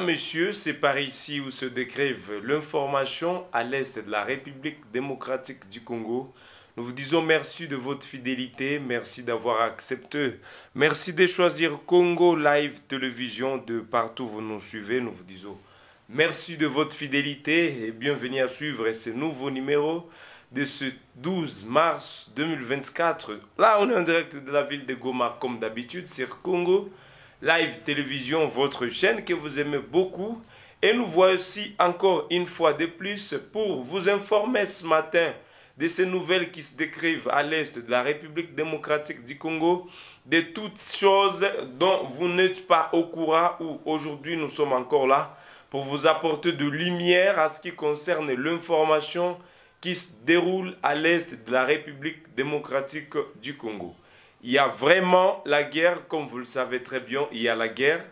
messieurs, c'est par ici où se décrivent l'information à l'est de la République démocratique du Congo. Nous vous disons merci de votre fidélité, merci d'avoir accepté, merci de choisir Congo Live Télévision de partout où vous nous suivez. Nous vous disons merci de votre fidélité et bienvenue à suivre ce nouveau numéro de ce 12 mars 2024. Là, on est en direct de la ville de Goma comme d'habitude sur Congo. Live Télévision, votre chaîne que vous aimez beaucoup. Et nous voici encore une fois de plus pour vous informer ce matin de ces nouvelles qui se décrivent à l'est de la République démocratique du Congo, de toutes choses dont vous n'êtes pas au courant ou aujourd'hui nous sommes encore là pour vous apporter de lumière à ce qui concerne l'information qui se déroule à l'est de la République démocratique du Congo il y a vraiment la guerre, comme vous le savez très bien, il y a la guerre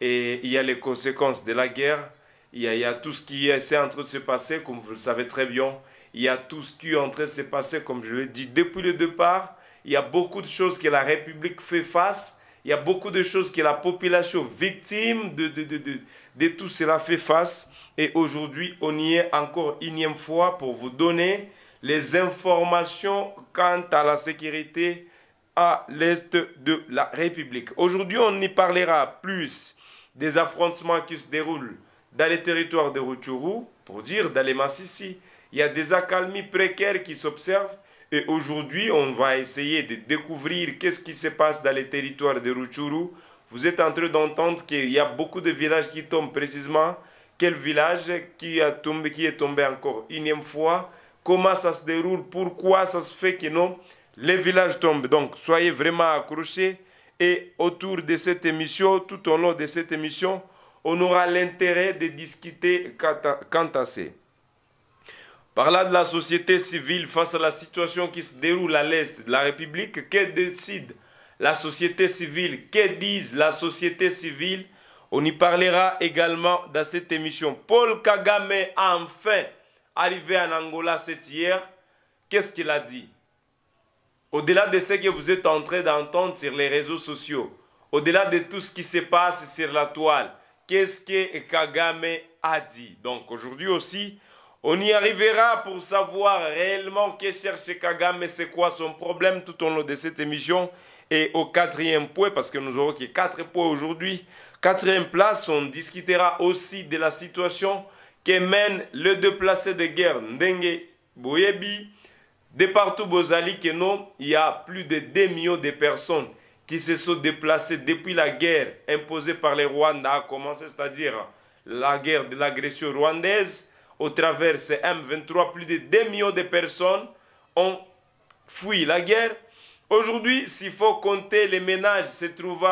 et il y a les conséquences de la guerre. Il y a, tout ce qui est en train de se passer, comme vous le savez très bien. Il y a tout ce qui est en train de se passer, comme je l'ai dit depuis le départ. Il y a beaucoup de choses que la République fait face. Il y a beaucoup de choses que la population victime de, de, de, de, de tout cela fait face. Et aujourd'hui, on y est encore une fois pour vous donner les informations quant à la sécurité à l'est de la République. Aujourd'hui, on y parlera plus des affrontements qui se déroulent dans les territoires de Rutshuru, pour dire dans les Massissi. Il y a des accalmies précaires qui s'observent et aujourd'hui, on va essayer de découvrir qu'est-ce qui se passe dans les territoires de Rutshuru. Vous êtes en train d'entendre qu'il y a beaucoup de villages qui tombent précisément. Quel village qui, a tombé, qui est tombé encore une fois Comment ça se déroule Pourquoi ça se fait que non les villages tombent. Donc, soyez vraiment accrochés. Et autour de cette émission, tout au long de cette émission, on aura l'intérêt de discuter quant à ces. Par là de la société civile face à la situation qui se déroule à l'Est de la République, que décide la société civile, que disent la société civile, on y parlera également dans cette émission. Paul Kagame, a enfin arrivé en Angola cette hier, qu'est-ce qu'il a dit au-delà de ce que vous êtes en train d'entendre sur les réseaux sociaux, au-delà de tout ce qui se passe sur la toile, qu'est-ce que Kagame a dit Donc aujourd'hui aussi, on y arrivera pour savoir réellement que cherche Kagame, c'est quoi son problème tout au long de cette émission. Et au quatrième point, parce que nous aurons quatre points aujourd'hui, quatrième place, on discutera aussi de la situation que mène le déplacé de guerre Ndenge Bouyebi. De partout, Bozali Keno, il y a plus de 2 millions de personnes qui se sont déplacées depuis la guerre imposée par les Rwandais c'est-à-dire la guerre de l'agression rwandaise. Au travers ces M23, plus de 2 millions de personnes ont fui la guerre. Aujourd'hui, s'il faut compter les ménages, se trouvent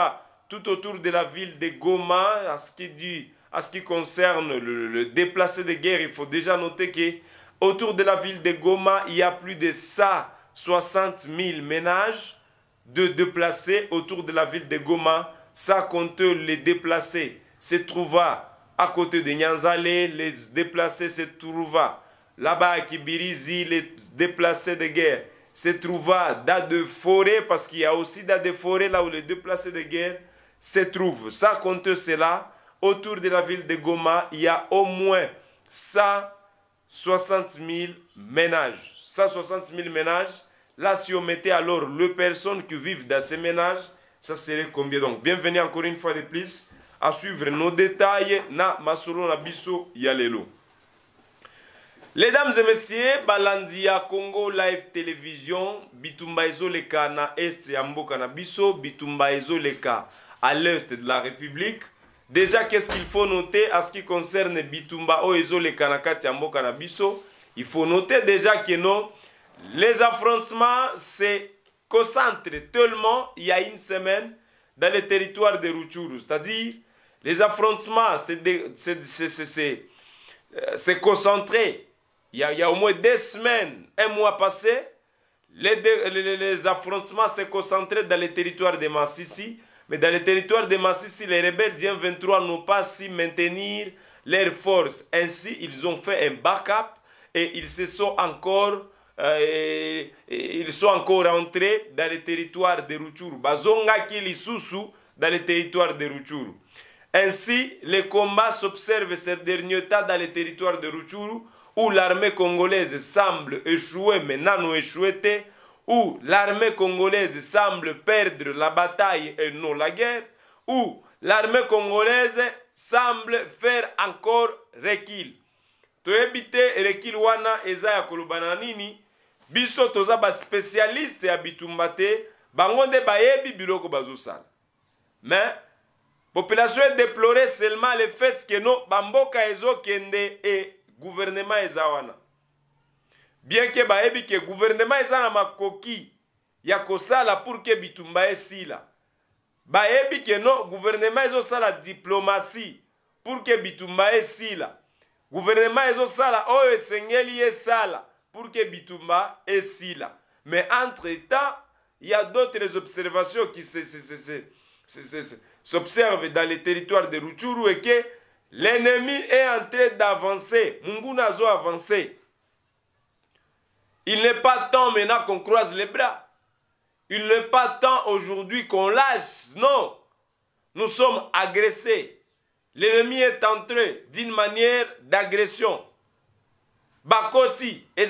tout autour de la ville de Goma, à ce qui, dit, à ce qui concerne le, le déplacé de guerre, il faut déjà noter que Autour de la ville de Goma, il y a plus de 160 000 ménages de déplacés autour de la ville de Goma, ça compte les déplacés. Se trouva à côté de Nyanzale, les déplacés se trouva là-bas à Kibirizi, les déplacés de guerre. Se trouva dans des forêts. parce qu'il y a aussi dans des forêts là où les déplacés de guerre se trouvent. Ça compte cela. Autour de la ville de Goma, il y a au moins 100 60 000 ménages. 160 000 ménages, là si on mettait alors les personnes qui vivent dans ces ménages, ça serait combien donc Bienvenue encore une fois de plus à suivre nos détails na masolo na biso ya lelo. dames et messieurs, Balandia Congo Live Télévision, bitumba leka na est ya na bitumba à l'est de la République. Déjà, qu'est-ce qu'il faut noter à ce qui concerne Bitumba Oezo, oh, les Kanakati, Kanabiso Il faut noter déjà que non, les affrontements se concentrent tellement il y a une semaine dans le territoire de Ruchuru. C'est-à-dire, les affrontements se, euh, concentrent Il y, a, il y a au moins deux semaines, un mois passé, les, les, les affrontements se concentraient dans le territoire de Massissi. Mais dans le territoire de Massissi, les rebelles du 23 n'ont pas su maintenir leurs forces, ainsi ils ont fait un backup et ils se sont encore euh, ils sont encore entrés dans le territoire de Ruchuru. dans le territoire de Ainsi, les combats s'observent ces derniers temps dans le territoire de Ruchuru où l'armée congolaise semble échouer, mais n'a échoué où l'armée congolaise semble perdre la bataille et non la guerre, où l'armée congolaise semble faire encore rekil toyebi te rekil wana eza ya kolobana nini biso toza baspécialiste ya bitumba te bango nde bayebi biloko bazosala mais population edeplore seulement le fait ke no bamboka ezokende e gouvernement eza wana bien ke bayebi ke guvernema eza na makoki ya kosala pour ke bitumba esila bayebi ke no guvernema ezosala diplomasi pour ke bitumba esila guvernema ezosala oyo esengeli esala pour ke bitumba esila mais entre temps il y a d'autres observations qui s'observent dans les territoires de Ruchuru et que l'ennemi est en train d'avancer. Munguna a avancé. Il n'est pas temps maintenant qu'on croise les bras. Il n'est pas temps aujourd'hui qu'on lâche. Non. Nous sommes agressés. L'ennemi est entré d'une manière d'agression. Bakoti, oh,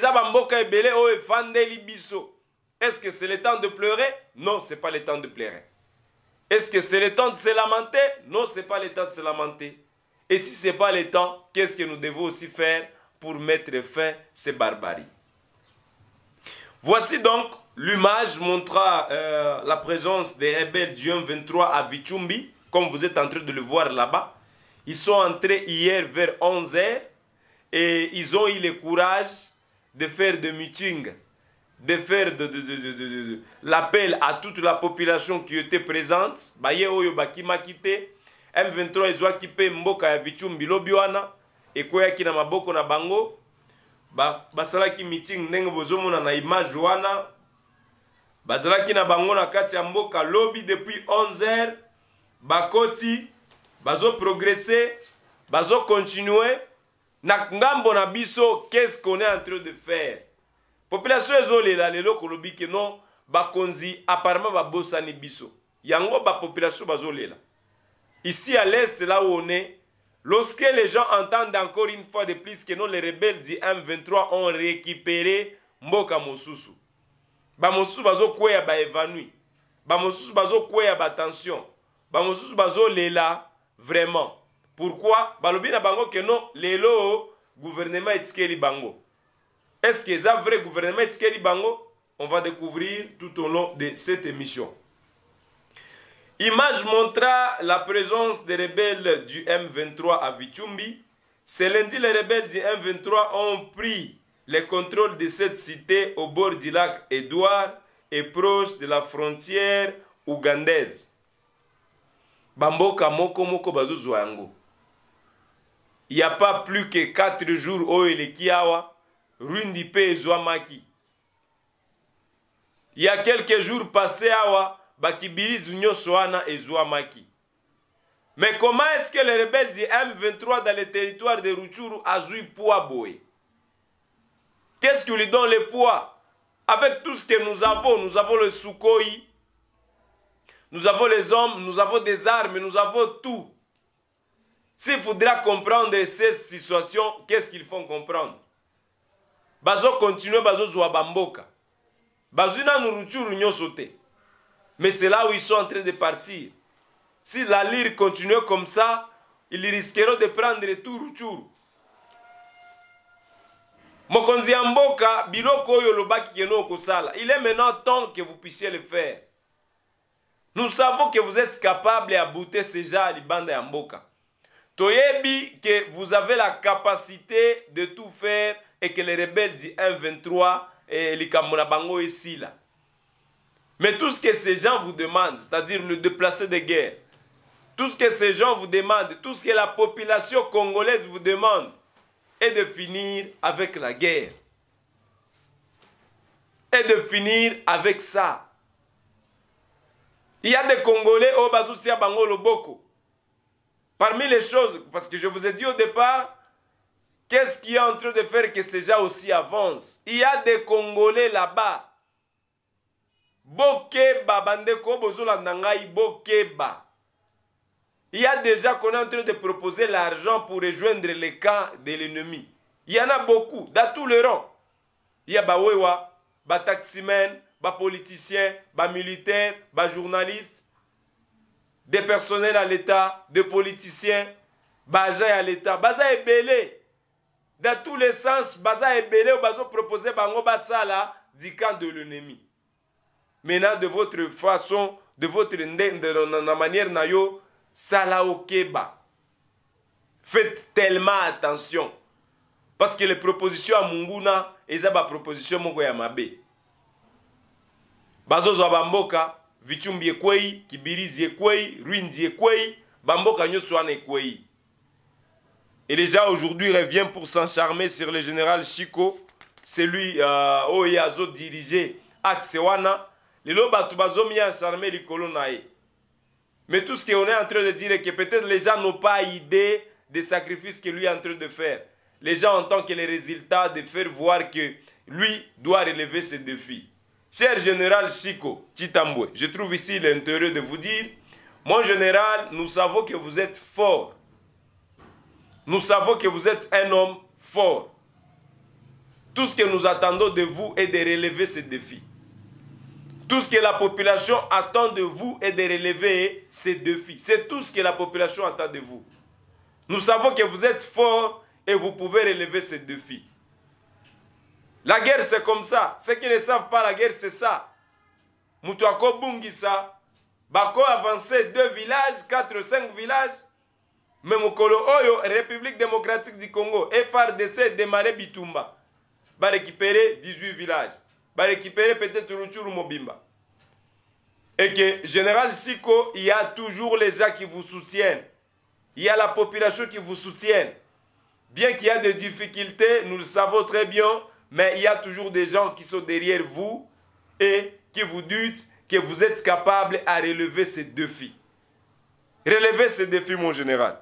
Est-ce que c'est le temps de pleurer Non, ce n'est pas le temps de pleurer. Est-ce que c'est le temps de se lamenter Non, ce n'est pas le temps de se lamenter. Et si ce n'est pas le temps, qu'est-ce que nous devons aussi faire pour mettre fin à ces barbaries Voici donc l'image montrant euh, la présence des rebelles du m 23 à Vichumbi, comme vous êtes en train de le voir là-bas. Ils sont entrés hier vers 11h et ils ont eu le courage de faire des meetings, de faire de, l'appel à toute la population qui était présente. Baye qui m'a quitté. M23 ils ont Kipe Mboka et Vichumbi Lobioana, qui Kina Maboko na Bango, basalaki meeting ndenge bozomona na image wana bazalaki na bango na kati ya mboka lobi depuis 11h bakoti bazoprogrese bazokontinue na ngambo na biso qu'est-ce qu'on est en train de faire population ezolela lelo kolobi ke non bakonzi apparemment babosani biso yango bapopulation bazolela ici à l'est là où on est Lorsque les gens entendent encore une fois de plus que non, les rebelles du M23 ont récupéré Mboka Mosusu. Bamosusu bazo kweya ba évanoui. Bamosusu bazo kweya ba tension. Bamosusu bazo lela vraiment. Pourquoi Balobi na bango que non, lelo gouvernement etikeli bango. Est-ce que ça vrai gouvernement etikeli bango On va découvrir tout au long de cette émission. Image montra la présence des rebelles du M23 à Vichumbi. Ce lundi, les rebelles du M23 ont pris le contrôle de cette cité au bord du lac Édouard et proche de la frontière ougandaise. Bamboka moko moko Il n'y a pas plus que quatre jours au Elekiawa, Rundipe et Zouamaki. Il y a quelques jours passés mais comment est ce que les rebelles du m23 dans le territoire de ruchuru joué poids qu'est ce qui lui donne le poids avec tout ce que nous avons nous avons le sukoi nous avons les hommes nous avons des armes nous avons tout s'il faudra comprendre cette situation, qu'est ce qu'ils font comprendre bazo bamboka ruchuru mais c'est là où ils sont en train de partir. Si la lyre continue comme ça, ils risqueront de prendre tout tour. mokonzi il est maintenant temps que vous puissiez le faire nous savons que vous êtes capable ces gens à libanda ya mboka toyebi que vous avez la capacité de tout faire et que les rebelles du 1 23 et les na ici, là. Mais tout ce que ces gens vous demandent, c'est-à-dire le déplacer de guerre, tout ce que ces gens vous demandent, tout ce que la population congolaise vous demande, est de finir avec la guerre. Et de finir avec ça. Il y a des Congolais oh, au à bangolo boko Parmi les choses, parce que je vous ai dit au départ, qu'est-ce qui est en train de faire que ces gens aussi avancent Il y a des Congolais là-bas bokeba bandeko bozolanda ngai bokeba il y a déjà qu'on est en train de proposer l'argent pour rejoindre le camp de l'ennemi il y en a beaucoup dans tous les rangs il y a bawewa bataximen bapoliticien bamilitaire bajournaliste des personnels à l'état des politiciens baagent ya l'état baza ebele dans tous les sens baza ebele oyo bazoproposer bango basala du camp de l'ennemi maintenant de votre façon de votre de la manière nayo salaokeba faites tellement attention parce que les propositions à munguna elles ba proposition propositions ya mabe bamboka Vitumbi ekwei kibirizi ekwei ruinzi ekwei bamboka et déjà aujourd'hui revient pour s'encharmer sur le général chico celui euh, a dirigé Axewana mais tout ce qu'on est en train de dire C'est que peut-être les gens n'ont pas idée des sacrifices que lui est en train de faire les gens entendent tant que les résultats de faire voir que lui doit relever ce défi cher général Chico Chitamboué, je trouve ici l'intérêt de vous dire mon général nous savons que vous êtes fort nous savons que vous êtes un homme fort tout ce que nous attendons de vous est de relever ce défi tout ce que la population attend de vous est de relever ces défis. C'est tout ce que la population attend de vous. Nous savons que vous êtes fort et vous pouvez relever ces défis. La guerre, c'est comme ça. Ceux qui ne savent pas la guerre, c'est ça. Moutouako Bungisa, Bako avancé deux villages, quatre, cinq villages. Mais République démocratique du Congo, FRDC, démarré Bitumba. Va récupérer 18 villages va récupérer peut-être Ruchuru Mobimba. Et que Général Siko, il y a toujours les gens qui vous soutiennent. Il y a la population qui vous soutient. Bien qu'il y a des difficultés, nous le savons très bien, mais il y a toujours des gens qui sont derrière vous et qui vous disent que vous êtes capable à relever ces défis. Relevez ces défis, mon général.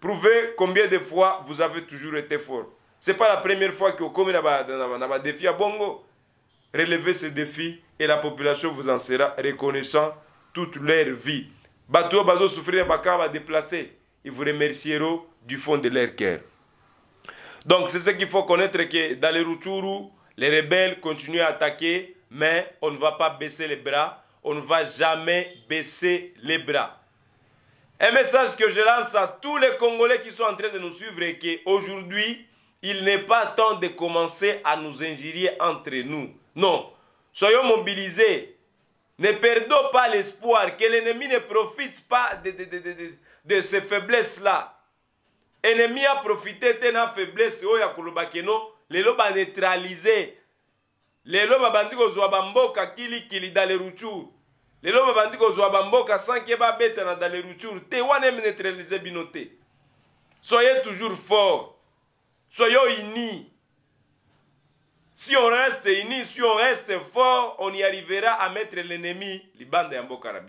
Prouvez combien de fois vous avez toujours été fort. Ce n'est pas la première fois que vous avez un défi à Bongo. Rélevez ce défi et la population vous en sera reconnaissant toute leur vie. Bato, Bazo souffrir va déplacer, ils vous remercieront du fond de leur cœur. Donc c'est ce qu'il faut connaître que dans les Routourous, les rebelles continuent à attaquer, mais on ne va pas baisser les bras, on ne va jamais baisser les bras. Un message que je lance à tous les Congolais qui sont en train de nous suivre et aujourd'hui, il n'est pas temps de commencer à nous injurier entre nous. Non, soyons mobilisés. Ne perdons pas l'espoir que l'ennemi ne profite pas de, de, de, de ces faiblesses-là. L'ennemi a profité de la faiblesse. lelo baneutralize lelo babandi kozwa bamboka kilikili dans le rupture lelo babandi kozwa bamboka sanke babetana dans le rupture te wana neutralize bino te soyez toujours fort Soyons unis. Si on reste unis, si on reste fort, on y arrivera à mettre l'ennemi, les bandes en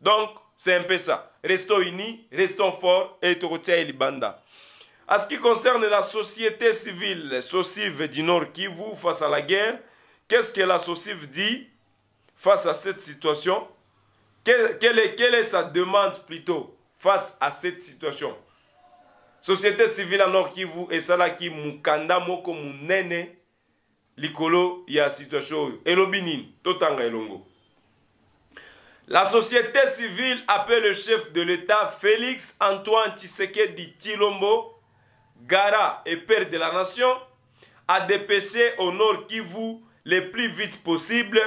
Donc, c'est un peu ça. Restons unis, restons forts et Torotia Libanda. En ce qui concerne la société civile, sociive du Nord Kivu face à la guerre, qu'est-ce que la sociive dit face à cette situation quelle est sa demande plutôt face à cette situation société civile à nord kivu qui mukanda moko munene likolo ya situation totanga elongo la société civile appelle le chef de l'état félix antoine Di tshilombo gara et père de la nation à dépêcher au nord kivu le plus vite possible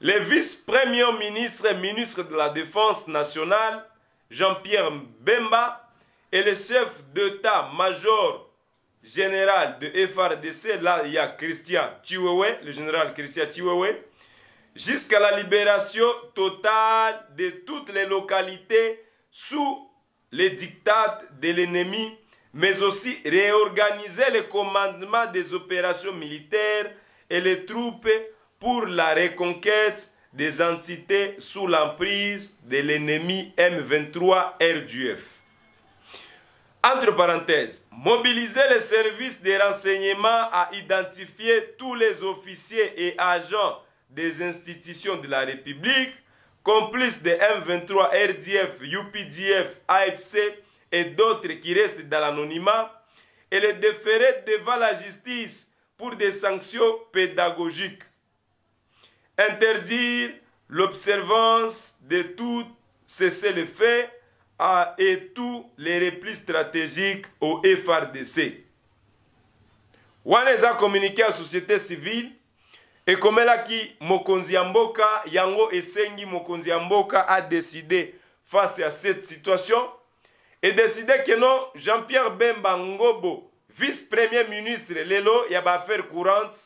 le vice-premier ministre et ministre de la défense nationale jean-pierre bemba et le chef d'état-major général de FRDC, là il y a Christian Chiwewe, le général Christian Chiwewe, jusqu'à la libération totale de toutes les localités sous les dictates de l'ennemi, mais aussi réorganiser le commandement des opérations militaires et les troupes pour la reconquête des entités sous l'emprise de l'ennemi M23 RDF. Entre parenthèses, mobiliser les services de renseignement à identifier tous les officiers et agents des institutions de la République, complices des M23, RDF, UPDF, AFC et d'autres qui restent dans l'anonymat, et les déférer devant la justice pour des sanctions pédagogiques. Interdire l'observance de tout cesser le faits à, et tous les replis stratégiques au FRDC. wana eza komunike ya société civile ekomelaki mokonzi ya mboka yango esengi mokonzi ya mboka adeside face à cette situation edeside ke non jean-pierre bemba ngobo vice-premier ministre lelo ya baaffaire courante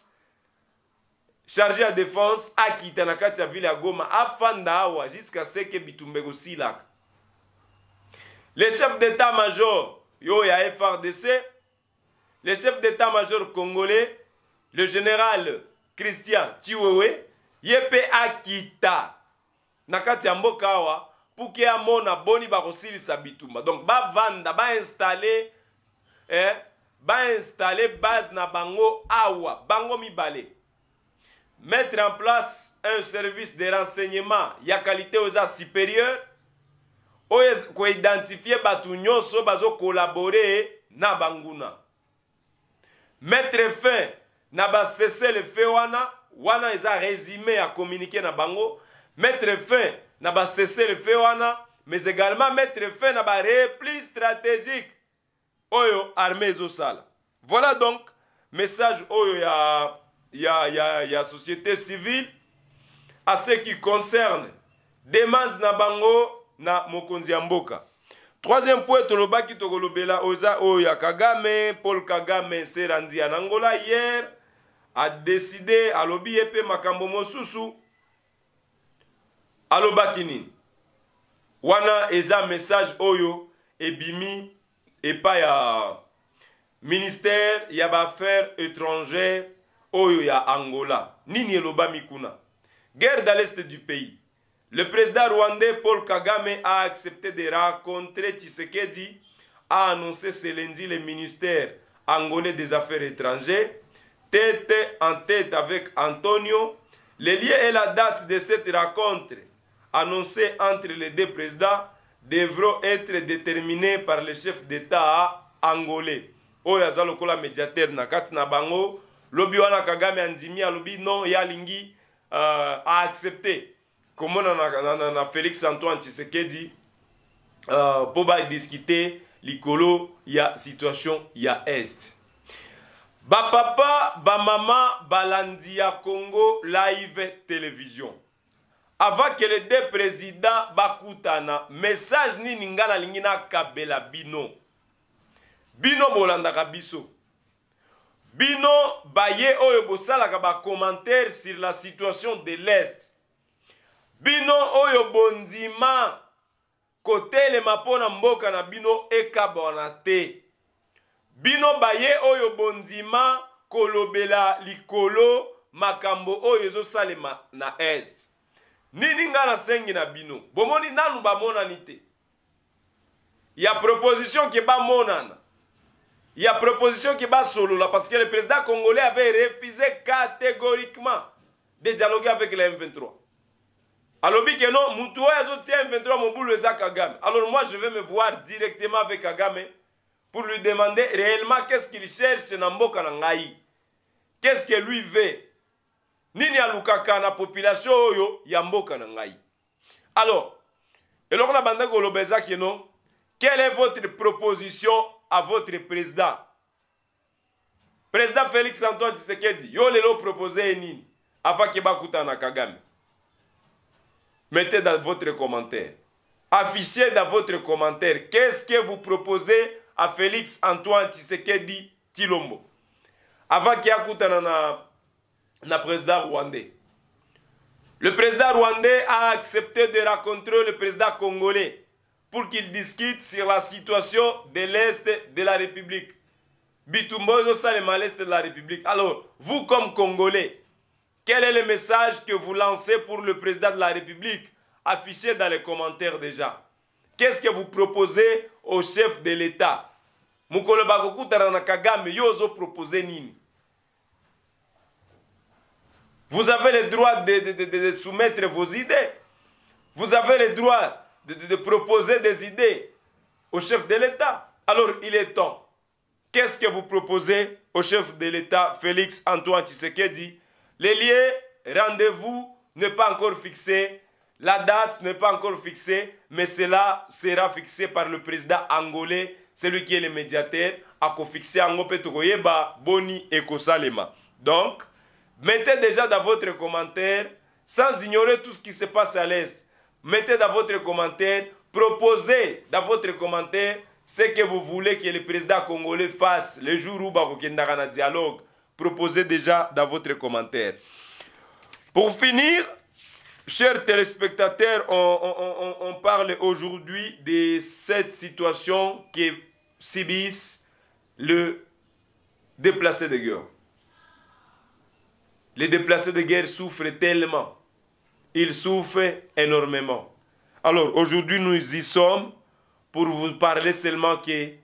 charge ya défense akita na kati ya ville ya goma afanda awa jusqu'à ce ke bitumba ekosilaka Le chef d'état-major yo ya FRDC, les chefs d'état-major congolais, le général Christian Chiwewe, yepe akita na kati ya mboka amona boni bakosilisa bitumba donc bavanda va installer eh, installer base na bango awa bango mibale mettre en place un service de renseignement ya qualité arts supérieurs, oyo koidentifie bato nyonso bazokolabore na banguna metre fin na basesele fe wana wana eza résumé ya communiqué na bango metre fin na basesele fe wana mais également metre fin na barepli stratégique oyo armée ezosala voilà donc message oyo ya, ya, ya, ya société civile à ce qui concerne demande na bango na mokonzi ya mboka troisième point tolobaki tokolobela oza Oya kagame paul kagame serandi en Angola hier décidé à ye Epe makambo mosusu Alo Bakini. wana eza message oyo ebimi pa ya ministère ya affaires étrangères oyo ya angola nini elobami kuna guerre dans l'est du pays le président rwandais Paul Kagame a accepté de rencontrer Tshisekedi, a annoncé ce lundi le ministère angolais des Affaires étrangères, tête en tête avec Antonio. Le lieu et la date de cette rencontre annoncée entre les deux présidents devront être déterminés par le chef d'État angolais. oyo lokola médiateur na na bango kagame andimi non yalingi euh, komona na, na, na, na félix antoine tshisekedi euh, mpo uh, badiskite likolo ya situation ya este bapapa bamama balandi ya congo live télévision avant que les deux présidents bakutana message nini nga nalingi nakabela bino bino bolandaka biso bino baye oyo bosalaka bacommentaire sur la situation de l'est bino oyo bondima kotelema mpo na mboka na bino ekabwana te bino baye oyo bondima kolobela likolo makambo oyo ezosalema na este nini ngai nasengi na bino bomoni nanu bamonani te ya proposition ke bamonana ya proposition ke basolola parce que le président congolais avait refusé catégoriquement de dialoguer avec la m 23 Alors ke non mutu 23 mobulu eza kagame alors moi je vais me voir directement avec kagame pour lui demander réellement qu'est-ce qu'il cherche na mboka na qu'est-ce que lui veut nini alukaka na population oyo ya mboka na ngai alors eloko nabandaki koloba ezaki non quelle est votre proposition à votre président président félix antoine tshisekedi yo lelo propose afin nini afaki bakutana na kagame mettez dans votre commentaire. Affichez dans votre commentaire qu'est-ce que vous proposez à Félix Antoine Tshisekedi Tilombo. Avant qu'il y ait un président rwandais. Le président rwandais a accepté de rencontrer le président congolais pour qu'il discute sur la situation de l'Est de la République. l'Est de la République. Alors, vous comme Congolais, quel est le message que vous lancez pour le président de la République Affichez dans les commentaires déjà. Qu'est-ce que vous proposez au chef de l'État vous avez le droit de, soumettre vos idées vous avez le droit de, proposer des idées au chef de l'état alors il est temps qu'est-ce que vous proposez au chef de l'état félix antoine tshisekedi les liens, rendez-vous n'est pas encore fixé. La date n'est pas encore fixée, mais cela sera fixé par le président angolais, celui qui est le médiateur, à fixer Boni et Kosalema. Donc, mettez déjà dans votre commentaire, sans ignorer tout ce qui se passe à l'Est, mettez dans votre commentaire, proposez dans votre commentaire ce que vous voulez que le président congolais fasse le jour où vous y un dialogue. Proposer déjà dans votre commentaire. Pour finir, chers téléspectateurs, on, parle aujourd'hui de cette situation qui subissent le déplacé de guerre. Les déplacés de guerre souffrent tellement. Ils souffrent énormément. Alors aujourd'hui, nous y sommes pour vous parler seulement que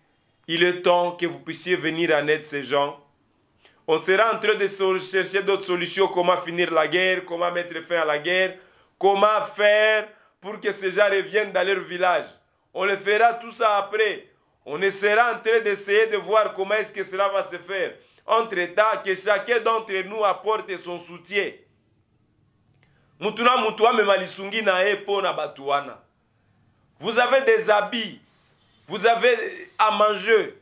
il est temps que vous puissiez venir en aide ces gens on sera en train de chercher d'autres solutions, comment finir la guerre, comment mettre fin à la guerre, comment faire pour que ces gens reviennent dans leur village. On le fera tout ça après. On sera en train d'essayer de voir comment est-ce que cela va se faire. Entre-temps, que chacun d'entre nous apporte son soutien. Vous avez des habits, vous avez à manger,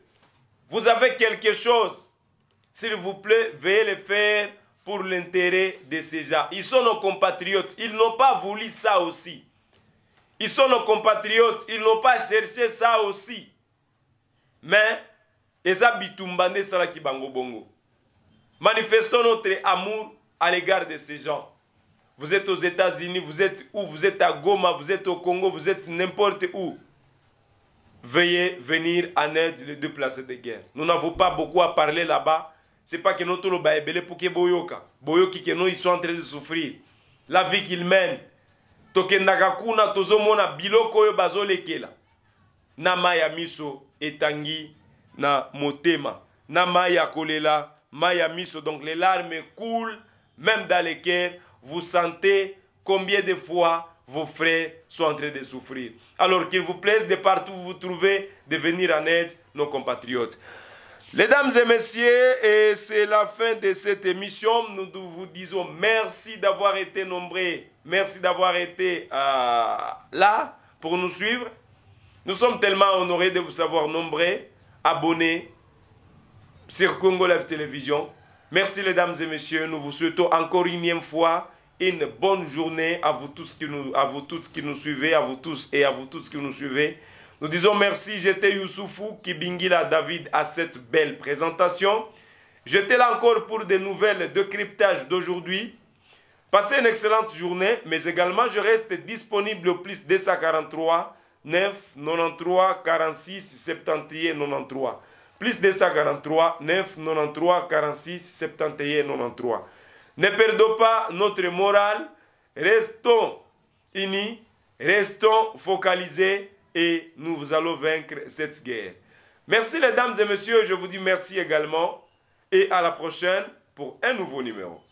vous avez quelque chose s'il vous plaît, veuillez le faire pour l'intérêt de ces gens. Ils sont nos compatriotes. Ils n'ont pas voulu ça aussi. Ils sont nos compatriotes. Ils n'ont pas cherché ça aussi. Mais, ils kibango bongo. Manifestons notre amour à l'égard de ces gens. Vous êtes aux États-Unis, vous êtes où Vous êtes à Goma, vous êtes au Congo, vous êtes n'importe où. Veuillez venir en aide les deux places de guerre. Nous n'avons pas beaucoup à parler là-bas. C'est pas que nous tous les pour que boyoka. Boyoki que nous ils sont en train de souffrir. La vie qu'ils mènent. nakakuna kuna tozomona biloko yo bazolekela. Na maya miso etangi na motema. Na maya kolela, maya donc les larmes coulent même dans cœurs, vous sentez combien de fois vos frères sont en train de souffrir. Alors qu'il vous plaise de partout vous vous trouvez de venir en aide nos compatriotes. Mesdames et messieurs, et c'est la fin de cette émission. Nous vous disons merci d'avoir été nombreux. Merci d'avoir été euh, là pour nous suivre. Nous sommes tellement honorés de vous savoir nombreux, abonnés sur Congo Live Télévision. Merci les dames et messieurs. Nous vous souhaitons encore une fois une bonne journée à vous tous qui nous, vous toutes qui nous suivez, à vous tous et à vous toutes qui nous suivez. Nous disons merci, j'étais Youssoufou Kibingila David à cette belle présentation. J'étais là encore pour des nouvelles de cryptage d'aujourd'hui. Passez une excellente journée, mais également je reste disponible au plus 243 9 93 46 71 93. Plus 243 9 93 46 71 93. Ne perdons pas notre morale, restons unis, restons focalisés et nous allons vaincre cette guerre. Merci les dames et messieurs, je vous dis merci également et à la prochaine pour un nouveau numéro.